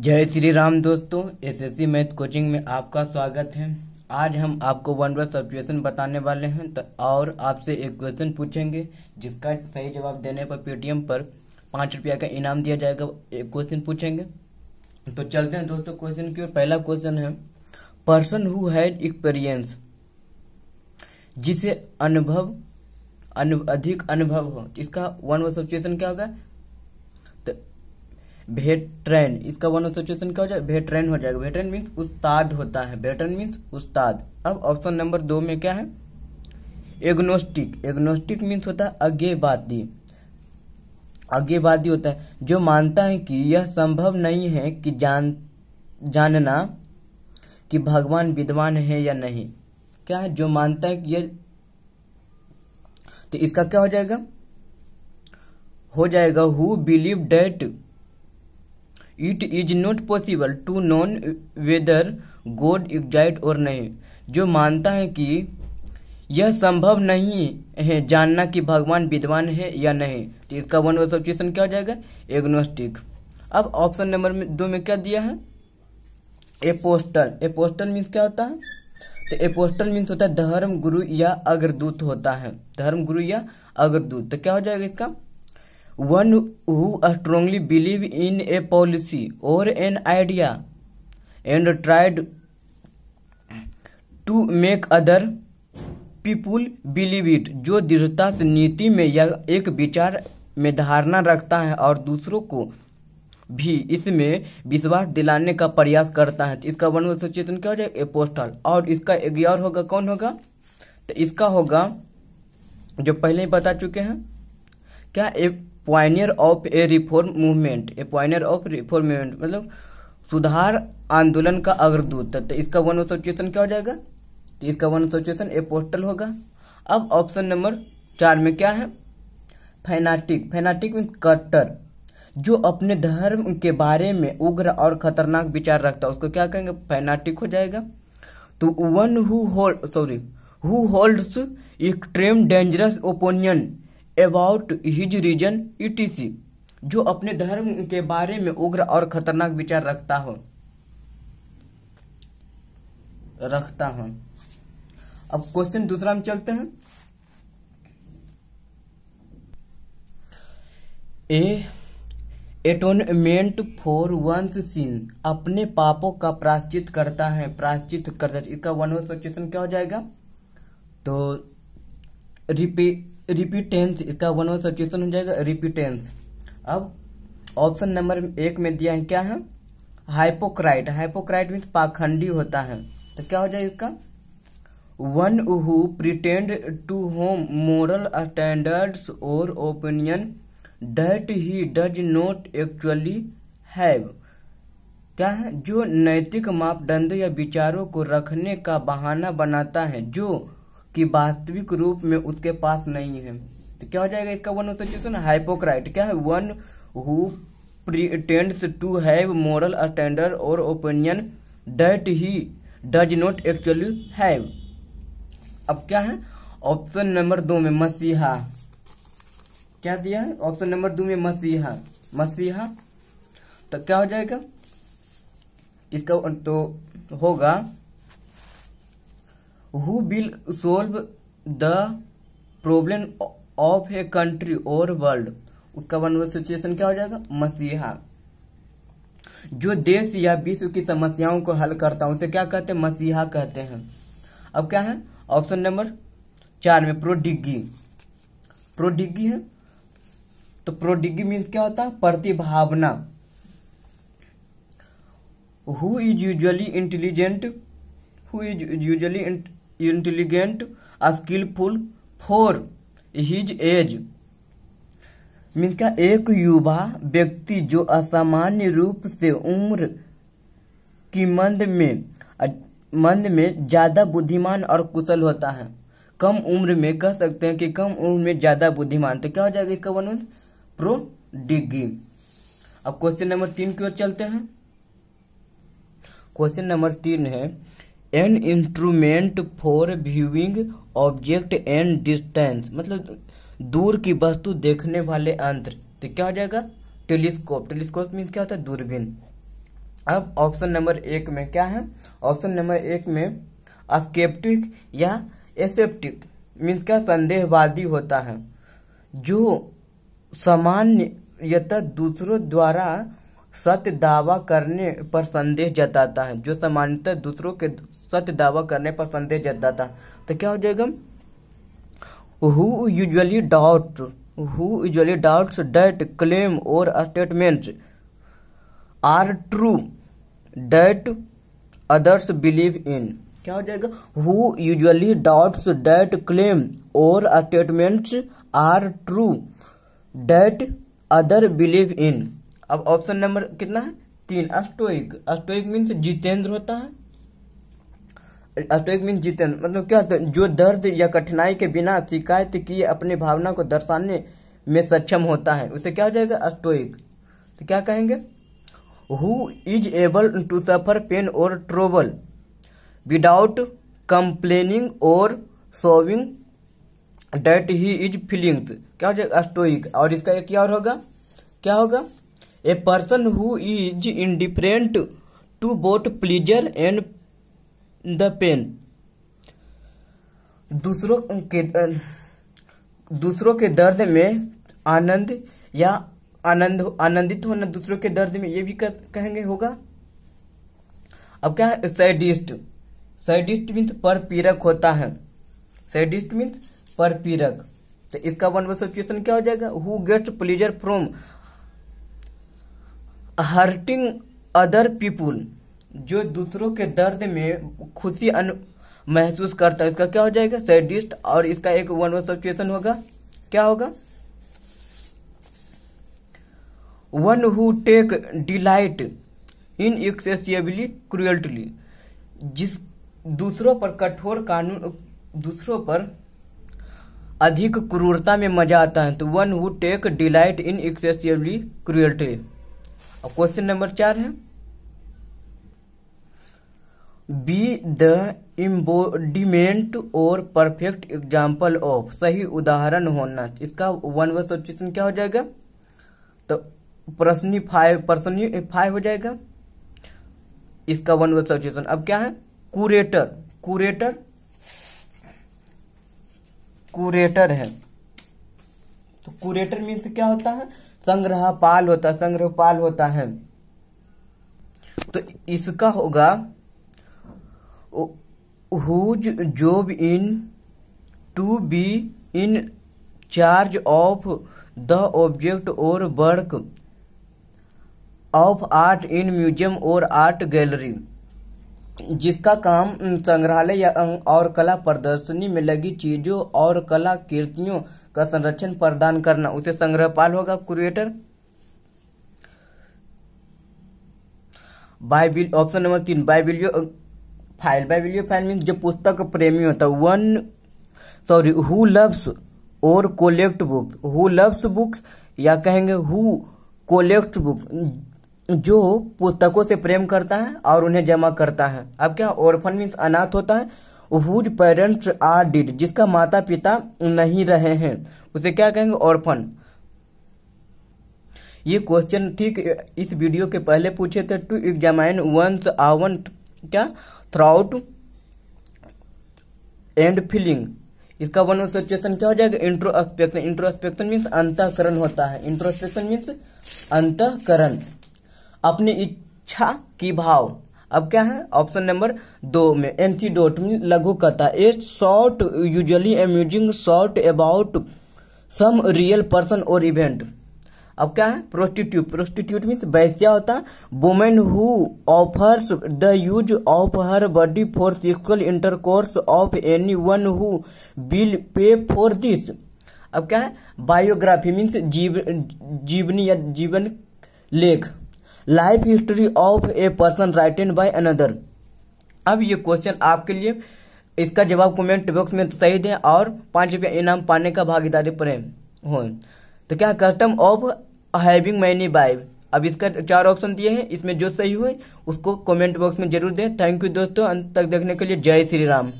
जय श्री राम दोस्तों S C math coaching में आपका स्वागत है आज हम आपको वन वर्ड सब्सिट्यूशन बताने वाले हैं तो और आपसे एक क्वेश्चन पूछेंगे जिसका सही जवाब देने पर पेटीएम पर पाँच रुपया का इनाम दिया जाएगा एक क्वेश्चन पूछेंगे तो चलते हैं दोस्तों क्वेश्चन की ओर पहला क्वेश्चन है पर्सन हु हैड एक्सपीरियंस जिसे अनुभव अनु, अधिक अनुभव हो इसका वन वर्ड सब्सिट्यूशन क्या होगा वेटरन इसका वन ऑफ क्या हो जाएगा वेटरन हो जाएगा वेटरन मीन्स उस्ताद होता है वेटरन मीन्स उस्ताद अब ऑप्शन नंबर दो में क्या है एग्नोस्टिक एग्नोस्टिक मीन्स होता है अज्ञेयवादी अज्ञेयवादी होता है जो मानता है कि यह संभव नहीं है कि जान जानना कि भगवान विद्वान है या नहीं क्या है जो मानता है कि यह तो इसका क्या हो जाएगा हो जाएगा who believe that it is not possible to known whether God exist और नहीं जो मानता है कि यह संभव नहीं है जानना कि भगवान विद्वान है या नहीं तो इसका वन वर्ष ऑप्शन क्या हो जाएगा एग्नोस्टिक अब ऑप्शन नंबर दो में क्या दिया है एपोस्टल एपोस्टल मीन्स क्या होता है तो एपोस्टल मीन्स होता है धर्म गुरु या अग्रदूत होता है धर्म गुरु या अग्रदूत तो क्या हो जाएगा इसका one who strongly believe in a policy और an idea and tried to make other people believe it जो दृढ़ता से नीति में या एक विचार में धारणा रखता है और दूसरों को भी इसमें विश्वास दिलाने का प्रयास करता है तो इसका वन सचेतन चेतन क्या हो जाएगा एपोस्टल और इसका एक और होगा कौन होगा तो इसका होगा जो पहले ही बता चुके हैं क्या a, pioneer of a reform movement a pioneer of reform movement मतलब सुधार आंदोलन का अग्रदूत तो, तो इसका वन एसोसिएशन क्या हो जाएगा तो इसका वन एसोसिएशन ए पोस्टल होगा अब ऑप्शन नंबर चार में क्या है फैनाटिक फैनाटिक मीन कट्टर जो अपने धर्म के बारे में उग्र और खतरनाक विचार रखता है उसको क्या कहेंगे फैनाटिक हो जाएगा तो one who hold sorry who holds extreme dangerous opinion about his reason etc जो अपने धर्म के बारे में उग्र और खतरनाक विचार रखता हो रखता हूं अब क्वेश्चन दूसरा में चलते हैं a atonement for one's sin अपने पापों का प्राश्चित करता है प्राश्चित करता है इसका वन वर्ष क्वेश्चन क्या हो जाएगा तो रिपे रिपीटेंस इसका वन वन सब्जेक्शन हो जाएगा रिपीटेंस अब ऑप्शन नंबर एक में दिया है क्या है हाइपोक्राइट हाइपोक्राइट मीन्स पाखंडी होता है तो क्या हो जाएगा इसका वन हु प्रिटेंड टू होम मोरल स्टैंडर्ड्स और opinion that he does not actually have क्या है जो नैतिक मापदंड या विचारों को रखने का बहाना बनाता है जो कि वास्तविक रूप में उसके पास नहीं है तो क्या हो जाएगा इसका वन एसोसिएशन हाइपोक्राइट क्या है one who pretends to have moral standard और opinion that he does not actually have अब क्या है ऑप्शन नंबर दो में मसीहा क्या दिया है ऑप्शन नंबर दो में मसीहा मसीहा तो क्या हो जाएगा इसका तो होगा who will solve the problem of a country और वर्ल्ड उसका वन वर्ड सिचुएशन क्या हो जाएगा मसीहा जो देश या विश्व की समस्याओं को हल करता है उसे क्या कहते हैं मसीहा कहते हैं अब क्या है ऑप्शन नंबर चार में प्रोडिग्गी प्रोडिग्गी है तो प्रोडिग्गी मीन्स क्या होता है प्रतिभावना who is usually intelligent who is usually intelligent, skillful for his age. Mean का एक युवा व्यक्ति जो असामान्य रूप से उम्र की मंद में मंद में ज्यादा बुद्धिमान और कुशल होता है कम उम्र में कह सकते हैं कि कम उम्र में ज्यादा बुद्धिमान तो क्या हो जाएगा इसका वन प्रो डिग्री अब क्वेश्चन नंबर तीन की ओर चलते हैं क्वेश्चन नंबर तीन है an instrument for viewing object and distance मतलब दूर की वस्तु देखने वाले अंतर तो क्या हो जाएगा टेलीस्कोप टेलीस्कोप मीन क्या होता है दूरबीन अब ऑप्शन नंबर एक में क्या है ऑप्शन नंबर एक में अस्केप्टिक या एसेप्टिक मीन्स क्या संदेहवादी होता है जो सामान्यतः दूसरों द्वारा सत्य दावा करने पर संदेह जताता है जो सामान्यतः दूसरों के सत्य दावा करने पर संदेह था तो क्या हो जाएगा who usually doubt who usually doubt that claim और statement are true that others believe in क्या हो जाएगा who usually doubts that claim और statements are true that other believe in अब ऑप्शन नंबर कितना है तीन अस्टोइक अस्टोइक मीन्स जितेंद्र होता है अटैक मीन जीतन मतलब क्या होता है जो दर्द या कठिनाई के बिना शिकायत किए अपनी भावना को दर्शाने में सक्षम होता है उसे क्या हो जाएगा अस्टोइक तो क्या कहेंगे who is able to suffer pain और ट्रोबल विदाउट कंप्लेनिंग और showing that he is feelings क्या हो जाएगा स्टोइक और इसका एक और होगा क्या होगा a person who is indifferent to both pleasure and the pain दूसरों के दूसरों के दर्द में आनंद या आनंद आनंदित होना दूसरों के दर्द में ये भी कर, कहेंगे होगा अब क्या है सैडिस्ट सैडिस्ट मीन्स पर पीरक होता है सैडिस्ट मीन्स पर पीरक तो इसका वन वर्ड सिचुएशन क्या हो जाएगा who gets pleasure from hurting other people जो दूसरों के दर्द में खुशी अन... महसूस करता है इसका क्या हो जाएगा सैडिस्ट और इसका एक वन वन सिचुएशन होगा क्या होगा one who take delight in excessively cruelty जिस दूसरों पर कठोर कानून दूसरों पर अधिक क्रूरता में मजा आता है तो one who take delight in excessively cruelty question number चार है बी द इम्बोडीमेंट और परफेक्ट एग्जाम्पल ऑफ सही उदाहरण होना इसका वन वर्स ऑप्शन क्या हो जाएगा तो प्रश्नी फाइव प्रश्नी फाइव हो जाएगा इसका वन वर्स ऑप्शन अब क्या है कुरेटर कुरेटर कुरेटर है तो कुरेटर मीन्स क्या होता है संग्रहपाल होता है संग्रहपाल होता है तो इसका होगा whose job in to be in charge of the object और work of art in museum और आर्ट गैलरी जिसका काम संग्रहालय अं-, और कला प्रदर्शनी में लगी चीजों और कला कृतियों का संरक्षण प्रदान करना उसे संग्रहपाल होगा क्यूरेटर बाइबिल ऑप्शन नंबर तीन bibliophile by value file mean जो पुस्तक प्रेमी होता है वन सॉरी हु लव्स और collect book who loves book या कहेंगे हु कोलेक्ट बुक जो पुस्तकों से प्रेम करता है और उन्हें जमा करता है अब क्या ऑर्फन मीन्स अनाथ होता है हुज पेरेंट्स आर डिड जिसका माता पिता नहीं रहे हैं उसे क्या कहेंगे ऑर्फन ये क्वेश्चन ठीक इस वीडियो के पहले पूछे थे टू एग्जामाइन वंस आवन क्या थ्राउट एंड फिलिंग इसका वन सचुएशन क्या हो जाएगा इंट्रोस्पेक्शन इंट्रोस्पेक्शन मीन्स अंतकरण होता है इंट्रोस्पेक्शन मीन्स अंतकरण अपनी इच्छा की भाव अब क्या है ऑप्शन नंबर दो में एंटीडोट मीन लघु कथा a short usually amusing short about some real person और इवेंट अब क्या है प्रोस्टिट्यूट प्रोस्टिट्यूट मीन वैश्या होता है women who offers the use of her body for sexual intercourse of anyone who will pay for this अब क्या है बायोग्राफी मीन्स जीव जीवनी या जीवन लेख life history of a person writed by another अब ये क्वेश्चन आपके लिए इसका जवाब कमेंट बॉक्स में सही दें और पांच रुपया इनाम पाने का भागीदारी पर हो तो क्या custom of having many wives अब इसका चार ऑप्शन दिए हैं इसमें जो सही हुए उसको कमेंट बॉक्स में जरूर दें थैंक यू दोस्तों अंत तक देखने के लिए जय श्री राम